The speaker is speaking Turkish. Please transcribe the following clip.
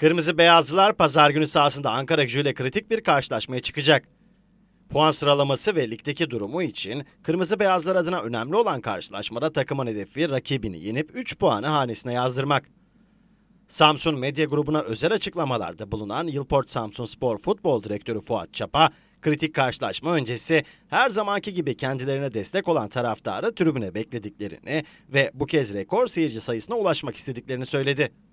Kırmızı Beyazlılar pazar günü sahasında Ankara gücüyle kritik bir karşılaşmaya çıkacak. Puan sıralaması ve ligdeki durumu için Kırmızı Beyazlar adına önemli olan karşılaşmada takımın hedefi rakibini yenip 3 puanı hanesine yazdırmak. Samsun Medya Grubu'na özel açıklamalarda bulunan Yılport Samsun Spor Futbol Direktörü Fuat Çapa, kritik karşılaşma öncesi her zamanki gibi kendilerine destek olan taraftarı tribüne beklediklerini ve bu kez rekor seyirci sayısına ulaşmak istediklerini söyledi.